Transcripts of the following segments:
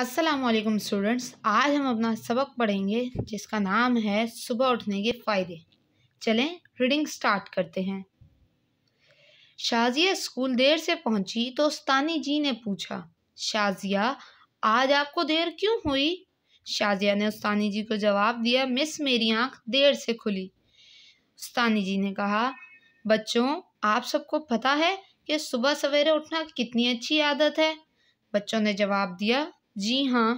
Aslam students आज हम अपना सबक पढ़ेंगे जिसका नाम है सुबह उठने के फ़ायदे चलें रीडिंग स्टार्ट करते हैं शाजिया स्कूल देर से पहुंची तो उस्तानी जी ने पूछा शाजिया आज आपको देर क्यों हुई शाजिया ने उस्तानी जी को जवाब दिया मिस मेरी आंख देर से खुली उस्तानी जी ने कहा बच्चों आप सबको पता है कि सुबह सवेरे उठना कितनी अच्छी आदत है बच्चों ने जवाब दिया जी हाँ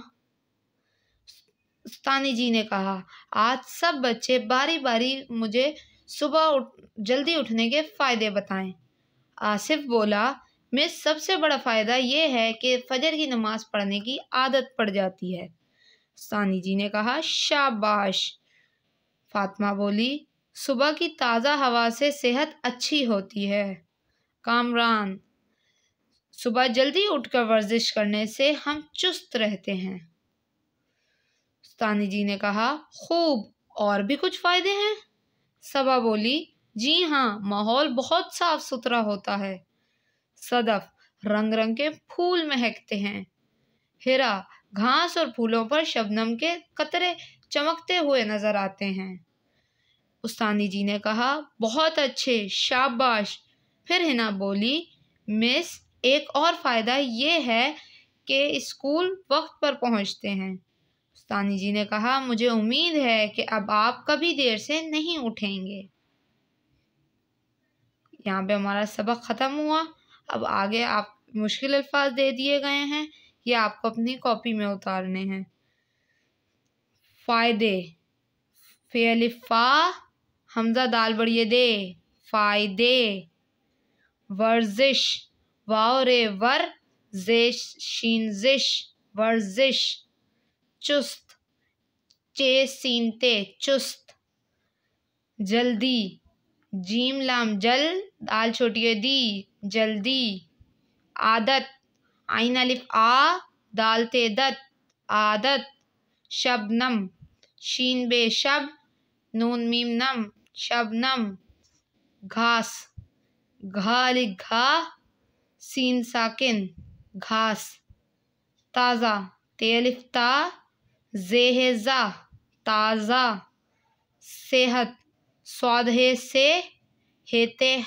स्थानी जी ने कहा आज सब बच्चे बारी बारी मुझे सुबह उठ जल्दी उठने के फ़ायदे बताएं आसिफ बोला मैं सबसे बड़ा फ़ायदा ये है कि फजर की नमाज़ पढ़ने की आदत पड़ जाती है सानी जी ने कहा शाबाश फातिमा बोली सुबह की ताज़ा हवा से सेहत अच्छी होती है कामरान सुबह जल्दी उठकर वर्जिश करने से हम चुस्त रहते हैं उस्तानी जी ने कहा खूब और भी कुछ फ़ायदे हैं सबा बोली जी हाँ माहौल बहुत साफ सुथरा होता है सदफ रंग रंग के फूल महकते हैं हिरा घास और फूलों पर शबनम के कतरे चमकते हुए नजर आते हैं उस्तानी जी ने कहा बहुत अच्छे शाबाश फिर हिना बोली मिस एक और फ़ायदा ये है कि स्कूल वक्त पर पहुंचते हैं उस्तानी जी ने कहा मुझे उम्मीद है कि अब आप कभी देर से नहीं उठेंगे यहाँ पे हमारा सबक ख़त्म हुआ अब आगे आप मुश्किल अल्फाज दे दिए गए हैं ये आपको अपनी कॉपी में उतारने हैं फ़ायदे फेलिफा हमज़ा दाल बड़िए दे फ़ायदे वर्जिश वाओ रे वर जेश शीनजिश वर्जिश चुस्त चे सीनते चुस्त जल्दी जीम लाम जल दाल छोटी दी जल्दी आदत आइन अलिफ आ दाल ते दत आदत शबनम शीन बे शब नून मीम नम शबनम घास घा लिख घा सीन साकिन घास ताज़ा तेलिफ्ता जेहेजा ताज़ा सेहत स्वादे से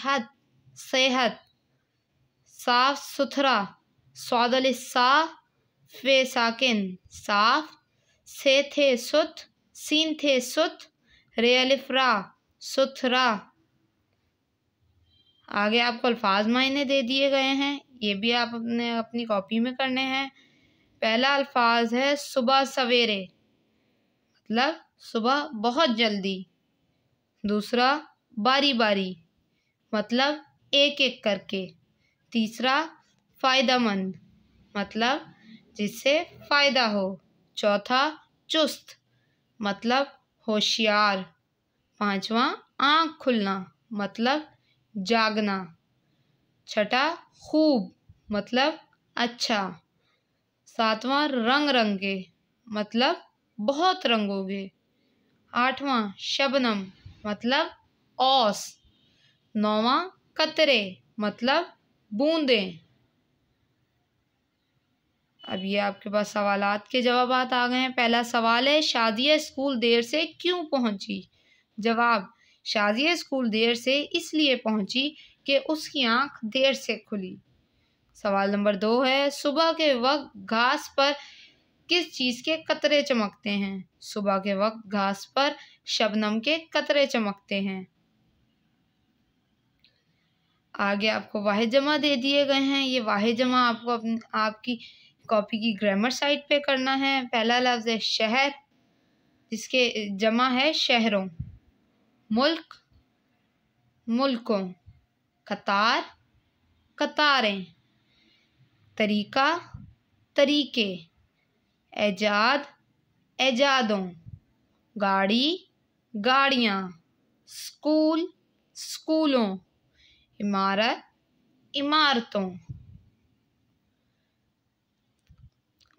हद सेहत साफ सुथरा स्वादल सा फे साकिन साफ से थे सुत सीन थे सुत रेलिफ्रा सुथरा आगे आपको अल्फाज मायने दे दिए गए हैं ये भी आप अपने अपनी कॉपी में करने हैं पहला अल्फाज है सुबह सवेरे मतलब सुबह बहुत जल्दी दूसरा बारी बारी मतलब एक एक करके तीसरा फ़ायदा मंद मतलब जिससे फ़ायदा हो चौथा चुस्त मतलब होशियार पांचवा आँख खुलना मतलब जागना छठा खूब मतलब अच्छा सातवां रंग रंगे मतलब बहुत रंगोगे आठवां शबनम मतलब औस नौवां कतरे मतलब बूंदे अब ये आपके पास सवाल के जवाब आ गए हैं पहला सवाल है शादिया स्कूल देर से क्यों पहुंची जवाब शाजिया स्कूल देर से इसलिए पहुंची कि उसकी आंख देर से खुली सवाल नंबर दो है सुबह के वक्त घास पर किस चीज़ के कतरे चमकते हैं सुबह के वक्त घास पर शबनम के कतरे चमकते हैं आगे आपको वाहि जमा दे दिए गए हैं ये वाहि जमा आपको अपने आपकी कॉपी की ग्रामर साइट पे करना है पहला लफ्ज़ है शहर जिसके जमा है शहरों मुल्क मुल्कों कतार कतारें तरीका तरीके एजाद एजादों गाड़ी गाड़ियाँ स्कूल स्कूलों इमारत इमारतों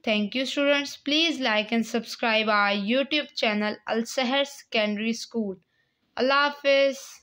thank you students please like and subscribe our YouTube channel अलसहर सेकेंडरी स्कूल Allah Hafiz.